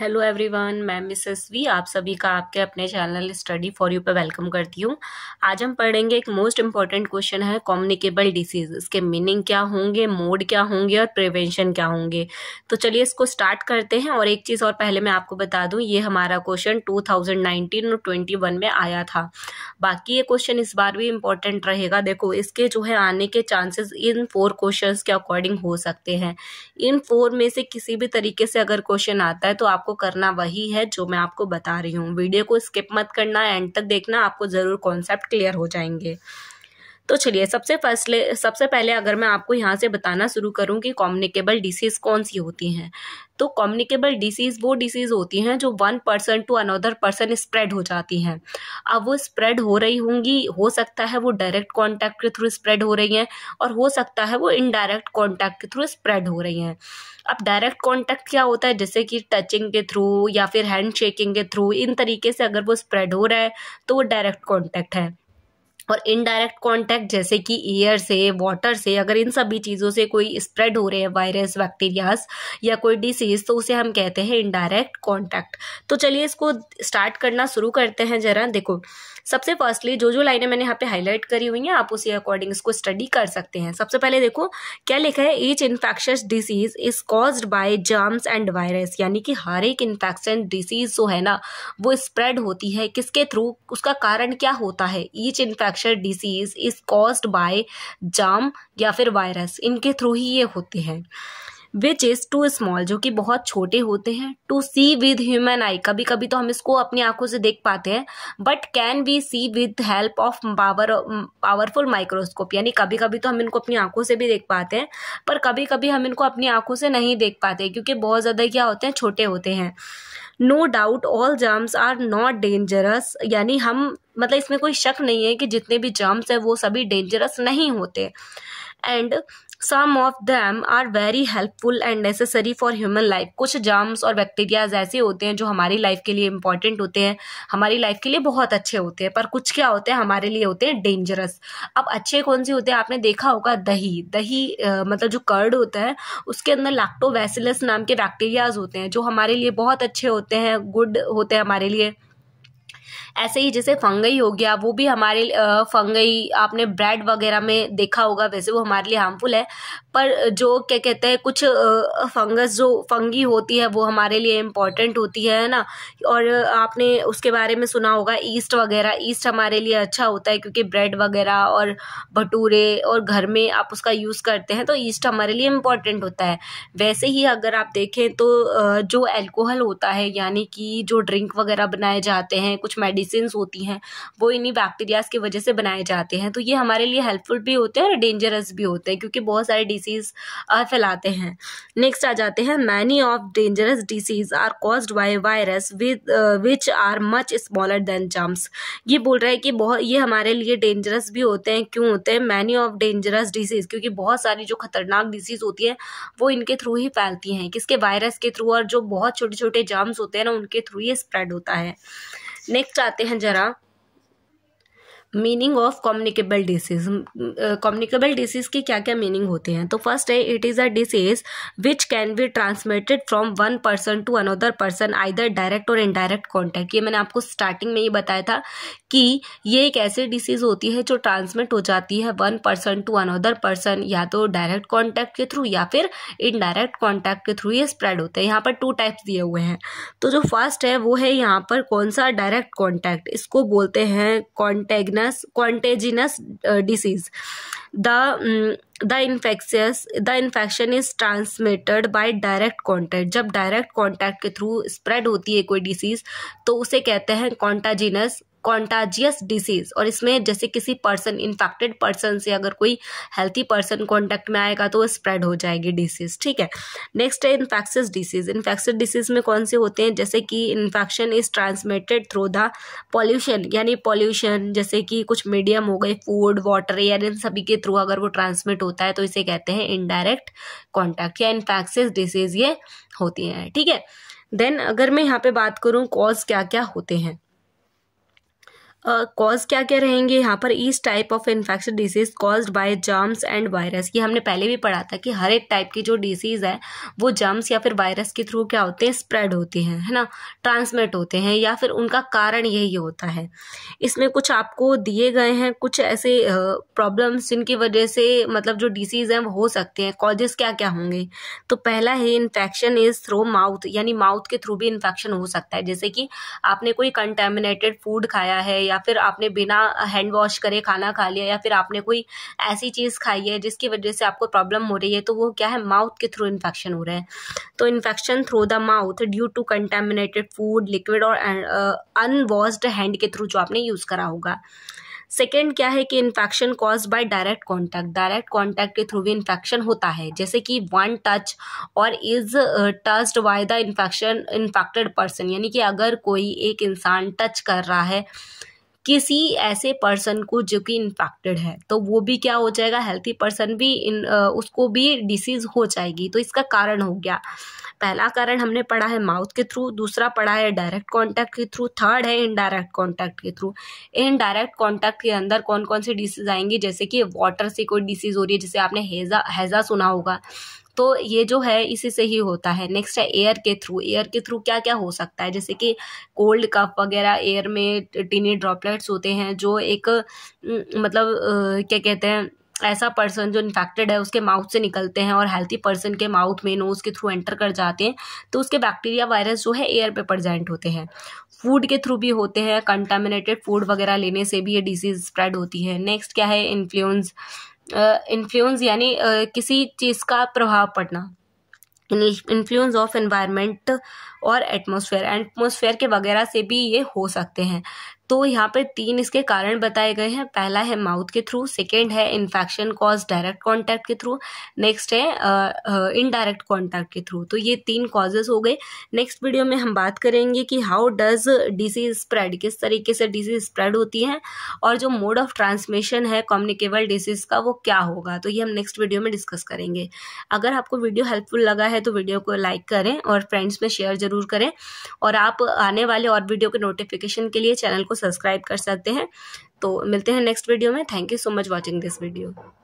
hello everyone मैं Mrs V आप सभी का आपके अपने चैनल स्टडी फॉर यू पर वेलकम करती हूँ आज हम पढ़ेंगे एक मोस्ट इम्पॉर्टेंट क्वेश्चन है कॉम्युनिकेबल डिसीज इसके मीनिंग क्या होंगे मोड क्या होंगे और प्रिवेंशन क्या होंगे तो चलिए इसको स्टार्ट करते हैं और एक चीज़ और पहले मैं आपको बता दूँ ये हमारा क्वेश्चन टू और ट्वेंटी में आया था बाकी ये क्वेश्चन इस बार भी इम्पोर्टेंट रहेगा देखो इसके जो है आने के चांसेस इन फोर क्वेश्चन के अकॉर्डिंग हो सकते हैं इन फोर में से किसी भी तरीके से अगर क्वेश्चन आता है तो आपको आपको करना वही है जो मैं आपको बता रही हूँ वीडियो को स्किप मत करना एंड तक देखना आपको ज़रूर कॉन्सेप्ट क्लियर हो जाएंगे तो चलिए सबसे फर्स्ट सबसे पहले अगर मैं आपको यहाँ से बताना शुरू करूँ कि कॉम्युनिकेबल डिसीज़ कौन सी होती हैं तो कॉम्युनिकेबल डिसीज़ वो डिसीज़ होती हैं जो one person to another person spread हो जाती हैं अब वो स्प्रेड हो रही होंगी हो सकता है वो डायरेक्ट कॉन्टैक्ट के थ्रू स्प्रेड हो रही हैं और हो सकता है वो इनडायरेक्ट कॉन्टैक्ट के थ्रू स्प्रेड हो रही हैं अब डायरेक्ट कॉन्टैक्ट क्या होता है जैसे कि टचिंग के थ्रू या फिर हैंड शेकिंग के थ्रू इन तरीके से अगर वो स्प्रेड हो रहा है तो वो डायरेक्ट कॉन्टैक्ट है और इनडायरेक्ट कॉन्टैक्ट जैसे कि एयर से वाटर से अगर इन सभी चीज़ों से कोई स्प्रेड हो रहे हैं वायरस बैक्टीरियाज या कोई डिसीज तो उसे हम कहते हैं इनडायरेक्ट कॉन्टैक्ट तो चलिए इसको स्टार्ट करना शुरू करते हैं ज़रा देखो सबसे फर्स्टली जो जो लाइनें मैंने यहाँ पे हाईलाइट करी हुई हैं आप उसी अकॉर्डिंग इसको स्टडी कर सकते हैं सबसे पहले देखो क्या लिखा है each infectious disease is caused by germs and virus यानी कि हर एक इन्फेक्शन डिसीज जो है ना वो स्प्रेड होती है किसके थ्रू उसका कारण क्या होता है each infection infection disease is caused by germs या फिर वायरस इनके थ्रू ही ये होते हैं विच इज़ टू स्मॉल जो कि बहुत छोटे होते हैं to see with human eye कभी कभी तो हम इसको अपनी आंखों से देख पाते हैं but can be see with help of power powerful microscope यानी कभी कभी तो हम इनको अपनी आंखों से भी देख पाते हैं पर कभी कभी हम इनको अपनी आंखों से नहीं देख पाते क्योंकि बहुत ज़्यादा क्या होते हैं छोटे होते हैं no doubt all germs are not dangerous यानी हम मतलब इसमें कोई शक नहीं है कि जितने भी जर्म्स हैं वो सभी डेंजरस नहीं होते and some of them are very helpful and necessary for human life कुछ जर्म्स और बैक्टीरियाज ऐसे होते हैं जो हमारी लाइफ के लिए इंपॉर्टेंट होते हैं हमारी लाइफ के लिए बहुत अच्छे होते हैं पर कुछ क्या होते हैं हमारे लिए होते हैं डेंजरस अब अच्छे कौन से होते हैं आपने देखा होगा दही दही आ, मतलब जो कर्ड होता है उसके अंदर लैक्टोवैसिलस नाम के बैक्टीरियाज होते हैं जो हमारे लिए बहुत अच्छे होते हैं गुड होते हैं हमारे लिए ऐसे ही जैसे फंगई हो गया वो भी हमारे फंगई आपने ब्रेड वगैरह में देखा होगा वैसे वो हमारे लिए हार्मफुल है पर जो क्या कहते हैं कुछ फंगस जो फंगी होती है वो हमारे लिए इम्पॉर्टेंट होती है ना और आपने उसके बारे में सुना होगा ईस्ट वगैरह ईस्ट हमारे लिए अच्छा होता है क्योंकि ब्रेड वगैरह और भटूरे और घर में आप उसका यूज़ करते हैं तो ईस्ट हमारे लिए इम्पॉर्टेंट होता है वैसे ही अगर आप देखें तो जो एल्कोहल होता है यानी कि जो ड्रिंक वगैरह बनाए जाते हैं कुछ मेडिसिन मेडिसिन होती हैं वो इन्हीं बैक्टीरियाज की वजह से बनाए जाते हैं तो ये हमारे लिए हेल्पफुल भी होते हैं और डेंजरस भी होते हैं क्योंकि बहुत सारे डिसीज़ फैलाते हैं नेक्स्ट आ जाते हैं many of dangerous disease are caused by virus with which are much smaller than germs ये बोल रहा है कि बहुत ये हमारे लिए डेंजरस भी होते हैं क्यों होते हैं मैनी ऑफ डेंजरस डिसीज़ क्योंकि बहुत सारी जो खतरनाक डिसीज़ होती है वो इनके थ्रू ही फैलती हैं किसके वायरस के थ्रू और जो बहुत छोटे छोटे जर्म्स होते हैं ना उनके थ्रू ही स्प्रेड होता है नेक्स्ट आते हैं जरा meaning of communicable disease communicable disease के क्या क्या मीनिंग होते हैं तो फर्स्ट है it is a disease which can be transmitted from one person to another person either direct और इनडायरेक्ट कॉन्टैक्ट ये मैंने आपको स्टार्टिंग में ही बताया था कि ये एक ऐसी डिसीज होती है जो ट्रांसमिट हो जाती है one person to another person या तो डायरेक्ट कॉन्टैक्ट के थ्रू या फिर इनडायरेक्ट कॉन्टैक्ट के थ्रू ये स्प्रेड होते हैं यहाँ पर टू टाइप्स दिए हुए हैं तो जो फर्स्ट है वो है यहाँ पर कौन सा डायरेक्ट कॉन्टैक्ट इसको बोलते हैं कॉन्टेगनल contagious contagious uh, disease the um, the infectious the infection is transmitted by direct contact जब direct contact के through spread होती है कोई disease तो उसे कहते हैं contagious कॉन्टाजियस डिसीज़ और इसमें जैसे किसी पर्सन इन्फेक्टेड पर्सन से अगर कोई हेल्थी पर्सन कॉन्टैक्ट में आएगा तो वो स्प्रेड हो जाएगी डिसीज़ ठीक है नेक्स्ट है इन्फेक्शस डिसीज़ इन्फेक्शस डिसीज़ में कौन से होते हैं जैसे कि infection is transmitted through the pollution यानी पॉल्यूशन जैसे कि कुछ मीडियम हो गए फूड वाटर यानी इन सभी के थ्रू अगर वो ट्रांसमिट होता है तो इसे कहते हैं इनडायरेक्ट कॉन्टैक्ट या इन्फेक्शस डिसीज़ ये होती हैं ठीक है देन अगर मैं यहाँ पे बात करूँ कॉज क्या क्या होते हैं कॉज uh, क्या क्या रहेंगे यहाँ पर इस type of infection disease caused by germs and virus ये हमने पहले भी पढ़ा था कि हर एक टाइप की जो डिजीज़ है वो जर्म्स या फिर वायरस के थ्रू क्या होते हैं स्प्रेड होती हैं है ना ट्रांसमिट होते हैं या फिर उनका कारण यही होता है इसमें कुछ आपको दिए गए हैं कुछ ऐसे प्रॉब्लम्स जिनकी वजह से मतलब जो डिसीज़ हैं वो हो सकते हैं कॉजेस क्या क्या होंगे तो पहला ही इन्फेक्शन इज़ थ्रो माउथ यानी माउथ के थ्रू भी इन्फेक्शन हो सकता है जैसे कि आपने कोई कंटेमिनेटेड फूड खाया है या फिर आपने बिना हैंड वॉश करे खाना खा लिया या फिर आपने कोई ऐसी चीज़ खाई है जिसकी वजह से आपको प्रॉब्लम हो रही है तो वो क्या है माउथ के थ्रू इन्फेक्शन हो रहा है तो infection through the mouth due to contaminated food liquid और अनवॉश्ड uh, हैंड के थ्रू जो आपने यूज़ करा होगा सेकेंड क्या है कि infection cause by direct contact direct contact के थ्रू भी इन्फेक्शन होता है जैसे कि वन टच और is touched by the infection infected person यानी कि अगर कोई एक इंसान टच कर रहा है किसी ऐसे पर्सन को जो कि इन्फेक्टेड है तो वो भी क्या हो जाएगा हेल्थी पर्सन भी इन उसको भी डिसीज़ हो जाएगी तो इसका कारण हो गया पहला कारण हमने पढ़ा है माउथ के थ्रू दूसरा पढ़ा है डायरेक्ट कांटेक्ट के थ्रू थर्ड है इनडायरेक्ट कांटेक्ट के थ्रू इनडायरेक्ट कांटेक्ट के अंदर कौन कौन सी डिसीज आएंगी जैसे कि वाटर से कोई डिसीज़ हो रही है जैसे आपने हैज़ा हैज़ा सुना होगा तो ये जो है इसी से ही होता है नेक्स्ट है एयर के थ्रू एयर के थ्रू क्या क्या हो सकता है जैसे कि कोल्ड कप वगैरह एयर में टीनी ड्रॉपलेट्स होते हैं जो एक मतलब क्या कहते हैं ऐसा पर्सन जो इन्फेक्टेड है उसके माउथ से निकलते हैं और हेल्थी पर्सन के माउथ में नोज़ के थ्रू एंटर कर जाते हैं तो उसके बैक्टीरिया वायरस जो है एयर पे प्रजेंट होते हैं फूड के थ्रू भी होते हैं कंटामिनेटेड फूड वगैरह लेने से भी ये डिजीज़ स्प्रेड होती है नेक्स्ट क्या है इन्फ्लुएंस इन्फ्लुएंस यानी किसी चीज़ का प्रभाव पड़ना इन्फ्लुएंस ऑफ एनवायरनमेंट और एटमॉस्फेयर एटमॉस्फेयर के वगैरह से भी ये हो सकते हैं तो यहाँ पर तीन इसके कारण बताए गए हैं पहला है माउथ के थ्रू सेकेंड है इन्फेक्शन कॉज डायरेक्ट कॉन्टैक्ट के थ्रू नेक्स्ट है इनडायरेक्ट कॉन्टैक्ट के थ्रू तो ये तीन कॉजेज हो गए नेक्स्ट वीडियो में हम बात करेंगे कि हाउ डज डिजीज स्प्रेड किस तरीके से डिजीज स्प्रेड होती है और जो मोड ऑफ ट्रांसमिशन है कॉम्युनिकेबल डिसीज का वो क्या होगा तो ये हम नेक्स्ट वीडियो में डिस्कस करेंगे अगर आपको वीडियो हेल्पफुल लगा है तो वीडियो को लाइक करें और फ्रेंड्स में शेयर जरूर करें और आप आने वाले और वीडियो के नोटिफिकेशन के लिए चैनल को सब्सक्राइब कर सकते हैं तो मिलते हैं नेक्स्ट वीडियो में thank you so much watching this video